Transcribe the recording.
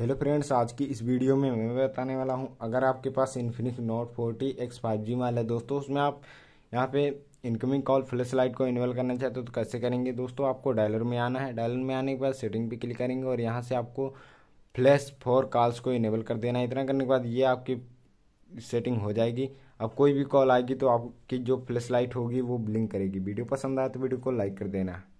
hello friends आज की इस वीडियो में मैं बताने वाला हूं अगर आपके पास Infinix note forty X five G माल है दोस्तों उसमें आप यहां पे इनकमिंग कॉल फ्लैश लाइट को इनेबल करना चाहते हो तो कैसे करेंगे दोस्तों आपको डायलर में आना है डायलर में आने के बाद सेटिंग पे क्लिक करेंगे और यहाँ से आपको फ्लैश फॉर कॉल्स को इनेबल कर देना है इतना करने के बाद ये आपकी सेटिंग हो जाएगी अब कोई भी कॉल आएगी तो आपकी जो फ्लैश लाइट होगी वो ब्लिंक करेगी वीडियो पसंद आए तो वीडियो को लाइक कर देना